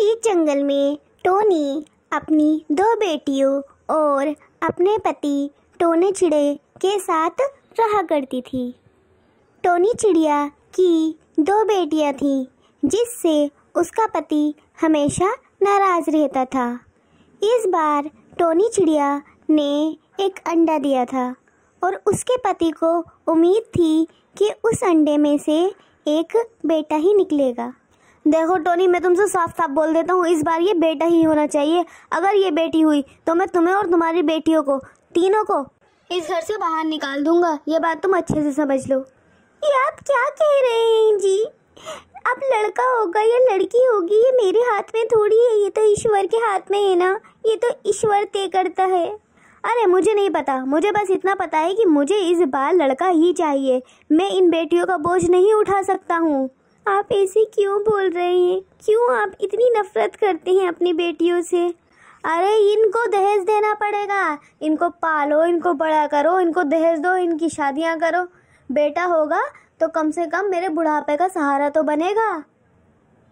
एक जंगल में टोनी अपनी दो बेटियों और अपने पति टोने चिड़े के साथ रहा करती थी टोनी चिड़िया की दो बेटियां थीं जिससे उसका पति हमेशा नाराज़ रहता था इस बार टोनी चिड़िया ने एक अंडा दिया था और उसके पति को उम्मीद थी कि उस अंडे में से एक बेटा ही निकलेगा देखो टोनी मैं तुमसे साफ साफ बोल देता हूँ इस बार ये बेटा ही होना चाहिए अगर ये बेटी हुई तो मैं तुम्हें और तुम्हारी बेटियों को तीनों को इस घर से बाहर निकाल दूंगा ये बात तुम अच्छे से समझ लो ये आप क्या कह रहे हैं जी अब लड़का होगा या लड़की होगी ये मेरे हाथ में थोड़ी है ये तो ईश्वर के हाथ में है ना ये तो ईश्वर तय करता है अरे मुझे नहीं पता मुझे बस इतना पता है कि मुझे इस बार लड़का ही चाहिए मैं इन बेटियों का बोझ नहीं उठा सकता हूँ आप ऐसे क्यों बोल रहे हैं क्यों आप इतनी नफरत करते हैं अपनी बेटियों से अरे इनको दहेज देना पड़ेगा इनको पालो इनको बड़ा करो इनको दहेज दो इनकी शादियाँ करो बेटा होगा तो कम से कम मेरे बुढ़ापे का सहारा तो बनेगा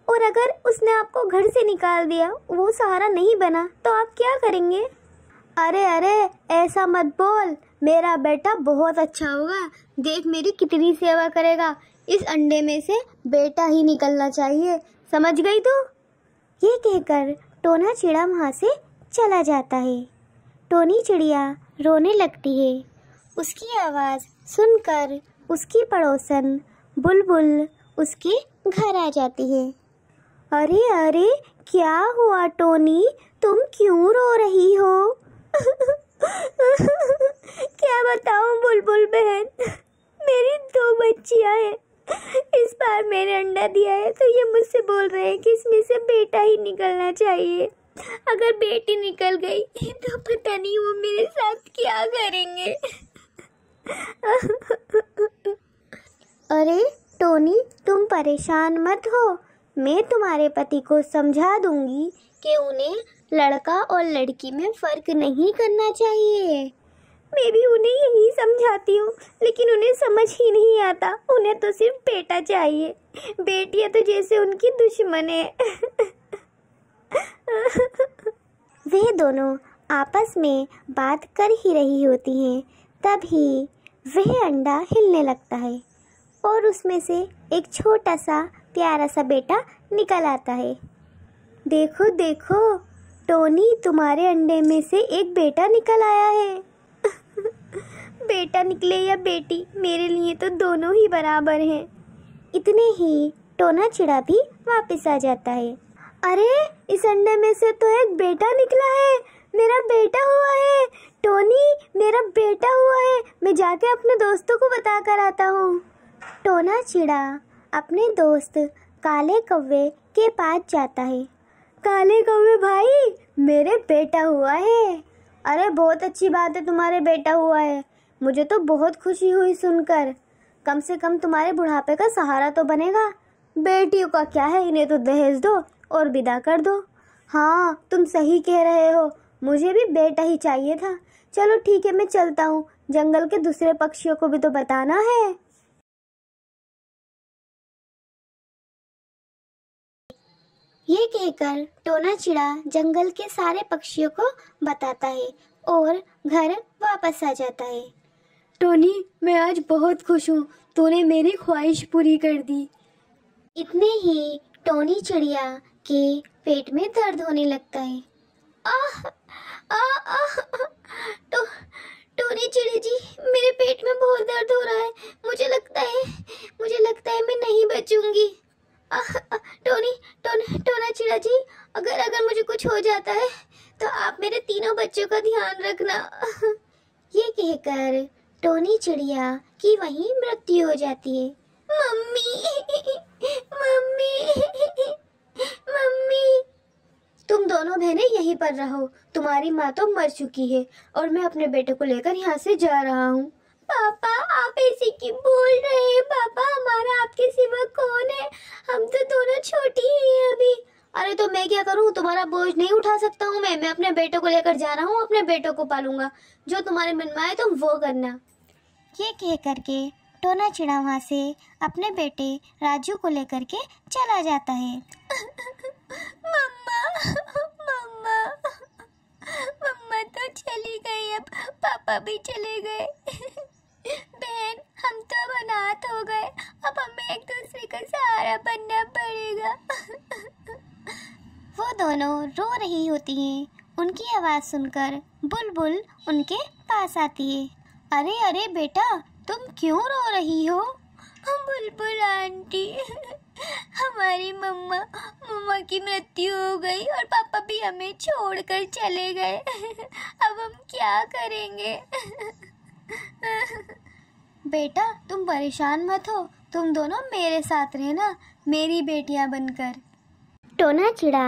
और अगर उसने आपको घर से निकाल दिया वो सहारा नहीं बना तो आप क्या करेंगे अरे अरे ऐसा मत बोल मेरा बेटा बहुत अच्छा होगा देख मेरी कितनी सेवा करेगा इस अंडे में से बेटा ही निकलना चाहिए समझ गई तू ये कहकर टोना चिड़ा वहाँ से चला जाता है टोनी चिड़िया रोने लगती है उसकी आवाज़ सुनकर उसकी पड़ोसन बुलबुल उसके घर आ जाती है अरे अरे क्या हुआ टोनी तुम क्यों रो रही हो क्या बताऊँ बुलबुल बहन मेरी दो बच्चियाँ हैं इस बार मैंने अंडा दिया है तो ये मुझसे बोल रहे हैं कि इसमें से बेटा ही निकलना चाहिए अगर बेटी निकल गई तो पता नहीं वो मेरे साथ क्या करेंगे अरे टोनी तुम परेशान मत हो मैं तुम्हारे पति को समझा दूंगी कि उन्हें लड़का और लड़की में फ़र्क नहीं करना चाहिए मैं भी उन्हें यही समझाती हूँ लेकिन उन्हें समझ ही नहीं आता उन्हें तो सिर्फ बेटा चाहिए बेटियाँ तो जैसे उनकी दुश्मन है वे दोनों आपस में बात कर ही रही होती हैं तभी वह अंडा हिलने लगता है और उसमें से एक छोटा सा प्यारा सा बेटा निकल आता है देखो देखो टोनी तुम्हारे अंडे में से एक बेटा निकल आया है बेटा निकले या बेटी मेरे लिए तो दोनों ही बराबर हैं इतने ही टोना चिड़ा भी वापस आ जाता है अरे इस अंडे में से तो एक बेटा निकला है मेरा बेटा हुआ है टोनी मेरा बेटा हुआ है मैं जाके अपने दोस्तों को बता कर आता हूँ टोना चिड़ा अपने दोस्त काले कौवे के पास जाता है काले कौवे भाई मेरे बेटा हुआ है अरे बहुत अच्छी बात है तुम्हारे बेटा हुआ है मुझे तो बहुत खुशी हुई सुनकर कम से कम तुम्हारे बुढ़ापे का सहारा तो बनेगा बेटियों का क्या है इन्हें तो दहेज दो और विदा कर दो हाँ तुम सही कह रहे हो मुझे भी बेटा ही चाहिए था चलो ठीक है मैं चलता हूँ जंगल के दूसरे पक्षियों को भी तो बताना है ये कहकर टोना चिड़ा जंगल के सारे पक्षियों को बताता है और घर वापस आ जाता है टोनी मैं आज बहुत खुश हूँ तूने मेरी ख्वाहिश पूरी कर दी इतने ही टोनी चिड़िया के पेट में दर्द होने लगता है आह आह आह तो टोनी चिड़िया जी मेरे पेट में बहुत दर्द हो रहा है मुझे लगता है मुझे लगता है मैं नहीं बचूंगी टोनी टोन टोना चिड़ा जी अगर अगर मुझे कुछ हो जाता है तो आप मेरे तीनों बच्चों का ध्यान रखना ये कहकर टोनी चिड़िया की वहीं मृत्यु हो जाती है मम्मी मम्मी मम्मी तुम दोनों बहनें यहीं पर रहो तुम्हारी माँ तो मर चुकी है और मैं अपने बेटे को लेकर यहाँ से जा रहा हूँ पापा आप ऐसे की बोल रहे हैं पापा हमारा आपके सिवा कौन है हम तो दोनों छोटी ही हैं अभी अरे तो मैं क्या करूँ तुम्हारा बोझ नहीं उठा सकता हूँ मैं मैं अपने बेटों को लेकर जा रहा हूँ अपने बेटों को पालूंगा जो तुम्हारे मन में आए तुम वो करना ये कह करके टोना चिड़ा वहाँ से अपने बेटे राजू को लेकर के चला जाता है मम्मा मम्मा मम्मा तो चली गई अब पापा भी चले गए बहन हम तो अनाथ हो गए अब हमें एक दूसरे का सहारा बनना पड़ेगा वो दोनों रो रही होती हैं उनकी आवाज़ सुनकर बुलबुल उनके पास आती है अरे अरे बेटा तुम क्यों रो रही हो बुलबुल आंटी हमारी मम्मा मम्मा की मृत्यु हो गई और पापा भी हमें छोड़कर चले गए अब हम क्या करेंगे बेटा तुम परेशान मत हो तुम दोनों मेरे साथ रहना मेरी बेटियां बनकर टोना चिड़ा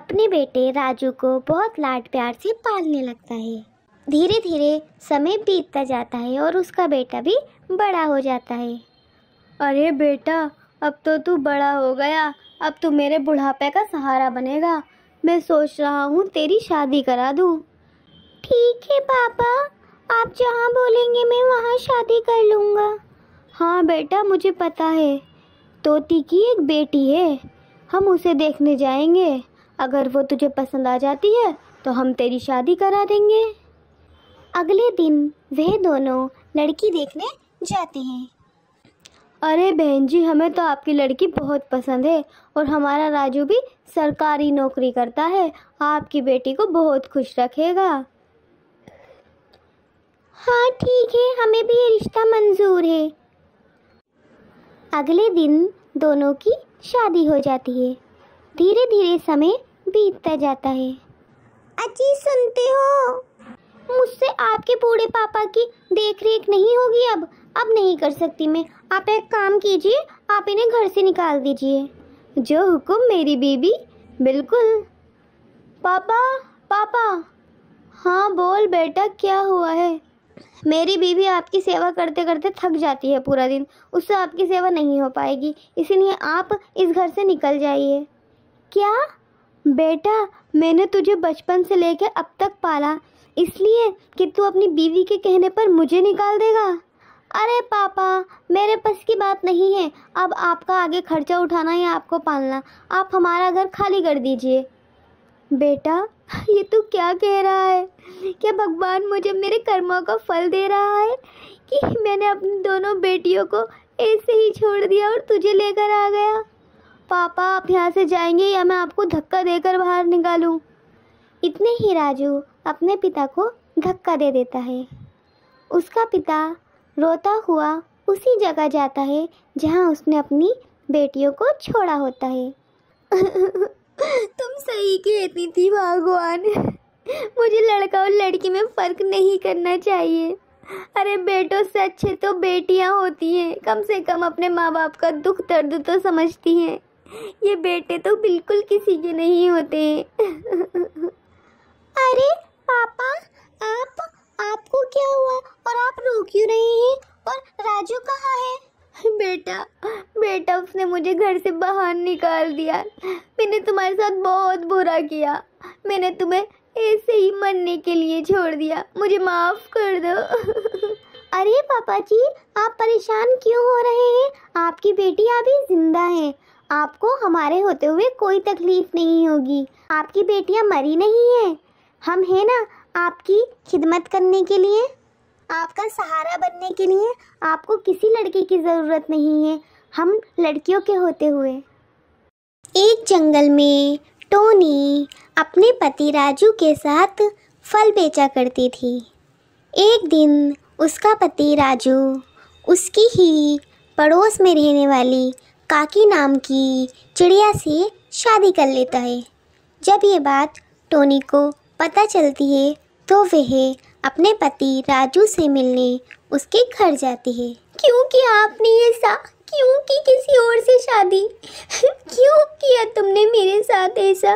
अपने बेटे राजू को बहुत लाड प्यार से पालने लगता है धीरे धीरे समय बीतता जाता है और उसका बेटा भी बड़ा हो जाता है अरे बेटा अब तो तू बड़ा हो गया अब तू तो मेरे बुढ़ापे का सहारा बनेगा मैं सोच रहा हूँ तेरी शादी करा दूँ ठीक है पापा आप जहाँ बोलेंगे मैं वहाँ शादी कर लूँगा हाँ बेटा मुझे पता है तोती की एक बेटी है हम उसे देखने जाएंगे अगर वो तुझे पसंद आ जाती है तो हम तेरी शादी करा देंगे अगले दिन वह दोनों लड़की देखने जाते हैं अरे बहन जी हमें तो आपकी लड़की बहुत पसंद है और हमारा राजू भी सरकारी नौकरी करता है आपकी बेटी को बहुत खुश रखेगा हाँ ठीक है हमें भी ये रिश्ता मंजूर है अगले दिन दोनों की शादी हो जाती है धीरे धीरे समय बीतता जाता है अच्छी सुनते हो मुझसे आपके बूढ़े पापा की देख रेख नहीं होगी अब अब नहीं कर सकती मैं आप एक काम कीजिए आप इन्हें घर से निकाल दीजिए जो हुक्म मेरी बीबी बिल्कुल पापा पापा हाँ बोल बेटा क्या हुआ है मेरी बीवी आपकी सेवा करते करते थक जाती है पूरा दिन उससे आपकी सेवा नहीं हो पाएगी इसीलिए आप इस घर से निकल जाइए क्या बेटा मैंने तुझे बचपन से लेकर अब तक पाला इसलिए कि तू अपनी बीवी के कहने पर मुझे निकाल देगा अरे पापा मेरे पास की बात नहीं है अब आपका आगे खर्चा उठाना या आपको पालना आप हमारा घर खाली कर दीजिए बेटा ये तू क्या कह रहा है क्या भगवान मुझे मेरे कर्मों का फल दे रहा है कि मैंने अपनी दोनों बेटियों को ऐसे ही छोड़ दिया और तुझे लेकर आ गया पापा आप यहाँ से जाएंगे या मैं आपको धक्का देकर बाहर निकालूं? इतने ही राजू अपने पिता को धक्का दे देता है उसका पिता रोता हुआ उसी जगह जाता है जहाँ उसने अपनी बेटियों को छोड़ा होता है तुम सही कहती थी भगवान मुझे लड़का और लड़की में फ़र्क नहीं करना चाहिए अरे बेटों से अच्छे तो बेटियाँ होती हैं कम से कम अपने माँ बाप का दुख दर्द तो समझती हैं ये बेटे तो बिल्कुल किसी के नहीं होते अरे पापा आप आपको क्या हुआ और आप रो क्यों रहे हैं और राजू कहाँ है बेटा बेटा उसने मुझे घर से बाहर निकाल दिया मैंने तुम्हारे साथ बहुत बुरा किया मैंने तुम्हें ऐसे ही मरने के लिए छोड़ दिया मुझे माफ़ कर दो अरे पापा जी आप परेशान क्यों हो रहे हैं आपकी बेटी अभी जिंदा है आपको हमारे होते हुए कोई तकलीफ नहीं होगी आपकी बेटियाँ मरी नहीं हैं हम हैं ना आपकी खिदमत करने के लिए आपका सहारा बनने के लिए आपको किसी लड़के की ज़रूरत नहीं है हम लड़कियों के होते हुए एक जंगल में टोनी अपने पति राजू के साथ फल बेचा करती थी एक दिन उसका पति राजू उसकी ही पड़ोस में रहने वाली काकी नाम की चिड़िया से शादी कर लेता है जब ये बात टोनी को पता चलती है तो वह अपने पति राजू से मिलने उसके घर जाती है क्योंकि आपने ऐसा क्यों की किसी और से शादी क्यों किया तुमने मेरे साथ ऐसा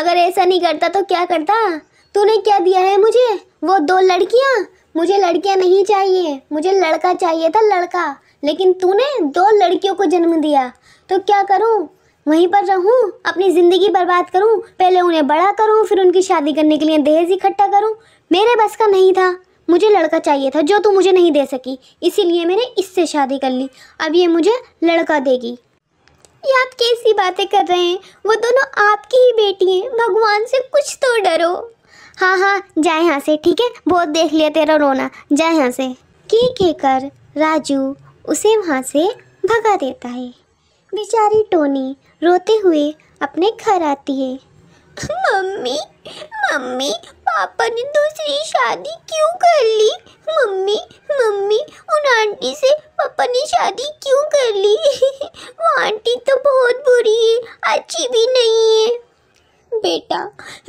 अगर ऐसा नहीं करता तो क्या करता तूने क्या दिया है मुझे वो दो लड़कियाँ मुझे लड़कियाँ नहीं चाहिए मुझे लड़का चाहिए था लड़का लेकिन तूने दो लड़कियों को जन्म दिया तो क्या करूँ वहीं पर रहूँ अपनी ज़िंदगी बर्बाद करूँ पहले उन्हें बड़ा करूँ फिर उनकी शादी करने के लिए दहेज इकट्ठा करूँ मेरे बस का नहीं था मुझे लड़का चाहिए था जो तू मुझे नहीं दे सकी इसीलिए मैंने इससे शादी कर ली अब ये मुझे लड़का देगी ये आप कैसी बातें कर रहे हैं वो दोनों आपकी ही बेटी हैं भगवान से कुछ तो डरो हाँ हाँ जा यहाँ से ठीक है बहुत देख लिया तेरा रोना जा यहाँ से के के कर राजू उसे वहाँ से भगा देता है बेचारी टोनी रोते हुए अपने घर आती है मम्मी मम्मी पापा ने दूसरी शादी क्यों कर ली मम्मी मम्मी उन आंटी से पापा ने शादी क्यों कर ली वो आंटी तो बहुत बुरी है अच्छी भी नहीं है बेटा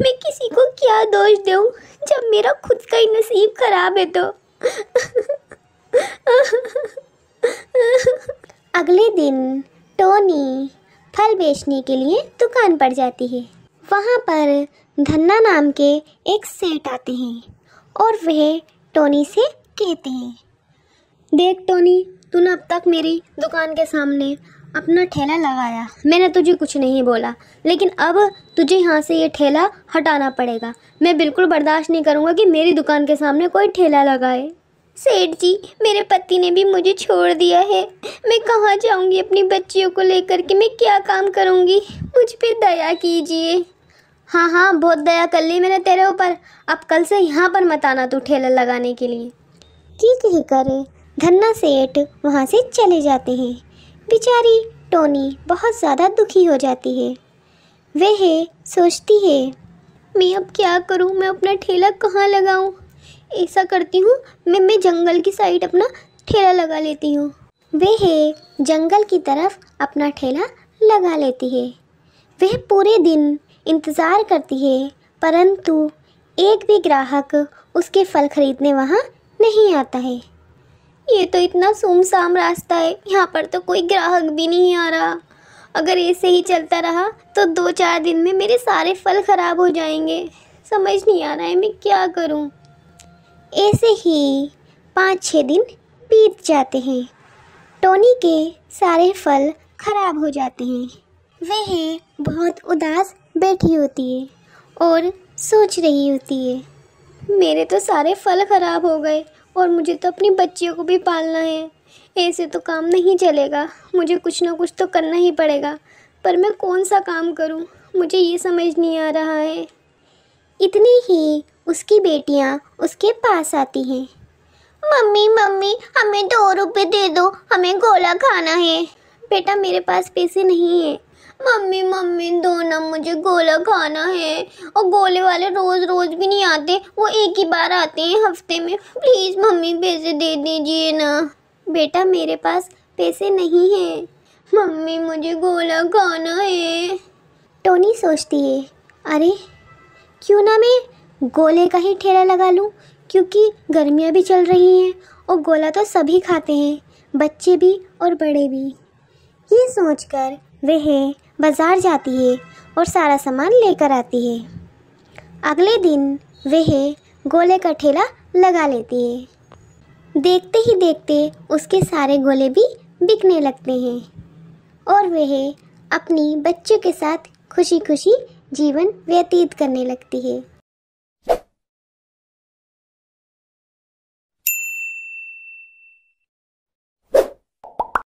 मैं किसी को क्या दोष दूँ जब मेरा खुद का ही नसीब खराब है तो अगले दिन टोनी फल बेचने के लिए दुकान पर जाती है वहाँ पर धन्ना नाम के एक सेठ आते हैं और वह टोनी से कहते हैं देख टोनी तूने अब तक मेरी दुकान के सामने अपना ठेला लगाया मैंने तुझे कुछ नहीं बोला लेकिन अब तुझे यहाँ से ये ठेला हटाना पड़ेगा मैं बिल्कुल बर्दाश्त नहीं करूँगा कि मेरी दुकान के सामने कोई ठेला लगाए सेठ जी मेरे पति ने भी मुझे छोड़ दिया है मैं कहाँ जाऊँगी अपनी बच्चियों को लेकर के मैं क्या काम करूँगी मुझ पर दया कीजिए हाँ हाँ बहुत दया कर ली मैंने तेरे ऊपर अब कल से यहाँ पर मत आना तू ठेला लगाने के लिए ठीक ही करे धन्ना सेठ वहाँ से चले जाते हैं बेचारी टोनी बहुत ज़्यादा दुखी हो जाती है वह सोचती है मैं अब क्या करूँ मैं अपना ठेला कहाँ लगाऊँ ऐसा करती हूँ मैं मैं जंगल की साइड अपना ठेला लगा लेती हूँ वह जंगल की तरफ अपना ठेला लगा लेती है वह पूरे दिन इंतज़ार करती है परंतु एक भी ग्राहक उसके फल खरीदने वहाँ नहीं आता है ये तो इतना सुमसाम रास्ता है यहाँ पर तो कोई ग्राहक भी नहीं आ रहा अगर ऐसे ही चलता रहा तो दो चार दिन में मेरे सारे फल ख़राब हो जाएंगे समझ नहीं आ रहा है मैं क्या करूँ ऐसे ही पाँच छः दिन बीत जाते हैं टोनी के सारे फल खराब हो जाते हैं वह बहुत उदास बैठी होती है और सोच रही होती है मेरे तो सारे फल खराब हो गए और मुझे तो अपनी बच्चियों को भी पालना है ऐसे तो काम नहीं चलेगा मुझे कुछ ना कुछ तो करना ही पड़ेगा पर मैं कौन सा काम करूं? मुझे ये समझ नहीं आ रहा है इतनी ही उसकी बेटियां उसके पास आती हैं मम्मी मम्मी हमें दो रुपए दे दो हमें गोला खाना है बेटा मेरे पास पैसे नहीं हैं मम्मी मम्मी दो मुझे गोला खाना है और गोले वाले रोज़ रोज़ भी नहीं आते वो एक ही बार आते हैं हफ्ते में प्लीज़ मम्मी पैसे दे दीजिए ना बेटा मेरे पास पैसे नहीं हैं मम्मी मुझे गोला खाना है टोनी सोचती है अरे क्यों ना मैं गोले का ही ठेला लगा लूँ क्योंकि गर्मियाँ भी चल रही हैं और गोला तो सभी खाते हैं बच्चे भी और बड़े भी ये सोचकर वह बाज़ार जाती है और सारा सामान लेकर आती है अगले दिन वह गोले का ठेला लगा लेती है देखते ही देखते उसके सारे गोले भी बिकने लगते हैं और वह अपनी बच्चों के साथ खुशी खुशी जीवन व्यतीत करने लगती है